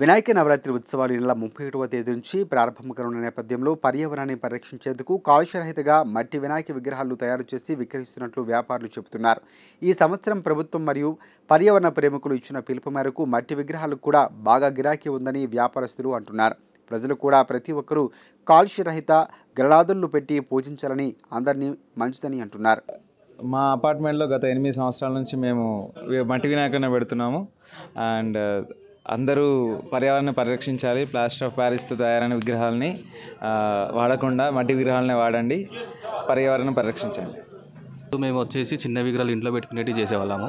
వినాయక నవరాత్రి ఉత్సవాలు నెల ముప్పై ఒకటవ తేదీ నుంచి ప్రారంభం కానున్న నేపథ్యంలో పర్యావరణాన్ని పరిరక్షించేందుకు కాలుష్యరహితగా మట్టి వినాయక విగ్రహాలు తయారు చేసి విక్రయిస్తున్నట్లు వ్యాపారులు చెబుతున్నారు ఈ సంవత్సరం ప్రభుత్వం మరియు పర్యావరణ ప్రేమికులు ఇచ్చిన పిలుపు మేరకు మట్టి విగ్రహాలు కూడా బాగా గిరాకీ ఉందని వ్యాపారస్తులు అంటున్నారు ప్రజలు కూడా ప్రతి ఒక్కరూ కాలుష్యరహిత గరళాదులు పెట్టి పూజించాలని అందరినీ మంచిదని అంటున్నారు మా అపార్ట్మెంట్లో గత ఎనిమిది సంవత్సరాల నుంచి మేము మట్టి వినాయకనే పెడుతున్నాము అండ్ అందరూ పర్యావరణ పరిరక్షించాలి ప్లాస్టర్ ఆఫ్ ప్యారిస్తో తయారైన విగ్రహాలని వాడకుండా మట్టి విగ్రహాలనే వాడండి పర్యావరణం పరిరక్షించండి మేము వచ్చేసి చిన్న విగ్రహాలు ఇంట్లో పెట్టుకునేవి చేసేవాళ్ళము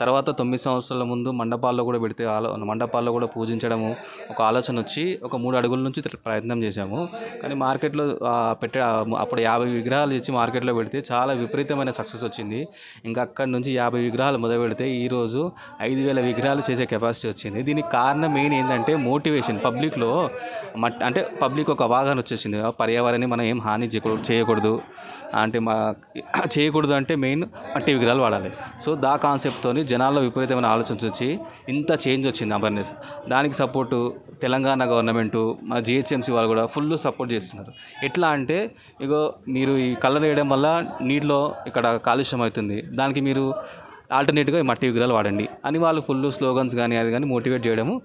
తర్వాత తొమ్మిది సంవత్సరాల ముందు మండపాల్లో కూడా పెడితే ఆలో మండపాల్లో కూడా పూజించడము ఒక ఆలోచన వచ్చి ఒక మూడు అడుగుల నుంచి ప్రయత్నం చేశాము కానీ మార్కెట్లో పెట్టే అప్పుడు యాభై విగ్రహాలు ఇచ్చి మార్కెట్లో పెడితే చాలా విపరీతమైన సక్సెస్ వచ్చింది ఇంకా అక్కడి నుంచి యాభై విగ్రహాలు మొదలు పెడితే ఈరోజు ఐదు వేల విగ్రహాలు చేసే కెపాసిటీ వచ్చింది దీనికి కారణం మెయిన్ ఏంటంటే మోటివేషన్ పబ్లిక్లో అంటే పబ్లిక్ ఒక అవగాహన వచ్చేసింది పర్యావరణాన్ని మనం ఏం హాని చేయకూడదు అంటే మా చేయకూడదు అంటే మెయిన్ మట్టి విగ్రహాలు వాడాలి సో దా కాన్సెప్ట్తో జనాల్లో విపరీతమైన ఆలోచన వచ్చి ఇంత చేంజ్ వచ్చింది అవేర్నెస్ దానికి సపోర్టు తెలంగాణ గవర్నమెంటు మన జిహెచ్ఎంసీ వాళ్ళు కూడా ఫుల్ సపోర్ట్ చేస్తున్నారు ఎట్లా అంటే ఇగో మీరు ఈ కలర్ వేయడం వల్ల నీటిలో ఇక్కడ కాలుష్యం అవుతుంది దానికి మీరు ఆల్టర్నేట్గా ఈ మట్టి విగ్రహాలు వాడండి అని వాళ్ళు ఫుల్ స్లోగన్స్ కానీ అది కానీ మోటివేట్ చేయడము